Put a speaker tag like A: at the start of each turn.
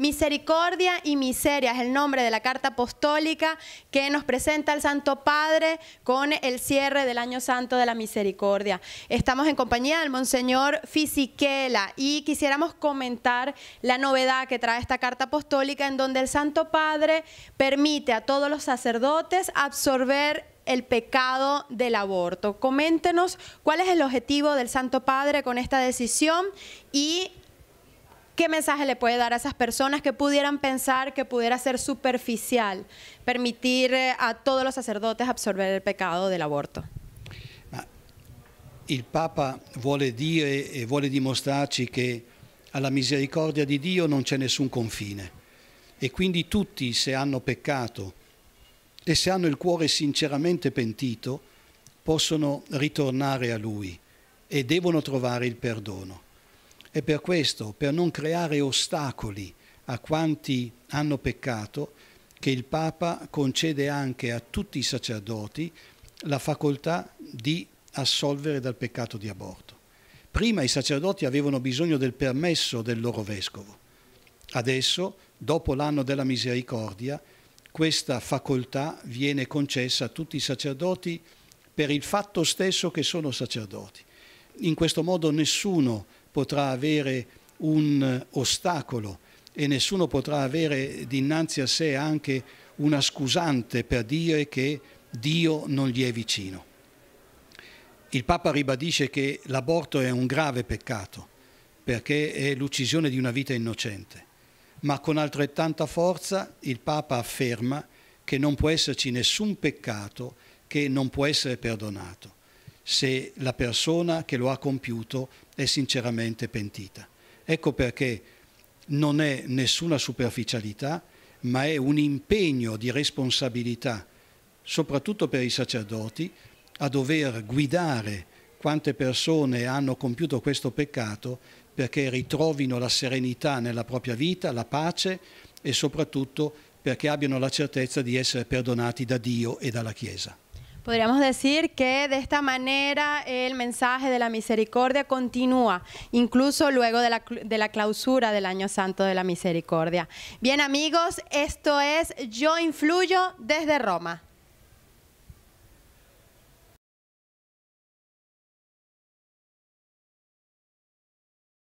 A: Misericordia y miseria es el nombre de la carta apostólica que nos presenta el Santo Padre con el cierre del Año Santo de la Misericordia. Estamos en compañía del Monseñor Fisiquela y quisiéramos comentar la novedad que trae esta carta apostólica en donde el Santo Padre permite a todos los sacerdotes absorber el pecado del aborto. Coméntenos cuál es el objetivo del Santo Padre con esta decisión y ¿Qué mensaje le puede dar a esas personas que pudieran pensar que pudiera ser superficial permitir eh, a todos los sacerdotes absorber il peccato dell'aborto?
B: il Papa vuole dire e vuole dimostrarci che alla misericordia di Dio non c'è nessun confine e quindi tutti se hanno peccato e se hanno il cuore sinceramente pentito possono ritornare a Lui e devono trovare il perdono. E per questo, per non creare ostacoli a quanti hanno peccato, che il Papa concede anche a tutti i sacerdoti la facoltà di assolvere dal peccato di aborto. Prima i sacerdoti avevano bisogno del permesso del loro vescovo. Adesso, dopo l'anno della misericordia, questa facoltà viene concessa a tutti i sacerdoti per il fatto stesso che sono sacerdoti. In questo modo nessuno potrà avere un eh, ostacolo e nessuno potrà avere dinanzi a sé anche una scusante per dire che Dio non gli è vicino. Il Papa ribadisce che l'aborto è un grave peccato perché è l'uccisione di una vita innocente, ma con altrettanta forza il Papa afferma che non può esserci nessun peccato che non può essere perdonato se la persona che lo ha compiuto è sinceramente pentita. Ecco perché non è nessuna superficialità, ma è un impegno di responsabilità, soprattutto per i sacerdoti, a dover guidare quante persone hanno compiuto questo peccato perché ritrovino la serenità nella propria vita, la pace e soprattutto perché abbiano la certezza di essere perdonati da Dio e dalla Chiesa.
A: Podríamos decir que de esta manera el mensaje de la misericordia continúa, incluso luego de la, clausura del Año Santo de la Misericordia. Bien amigos, esto es Yo Influyo desde Roma.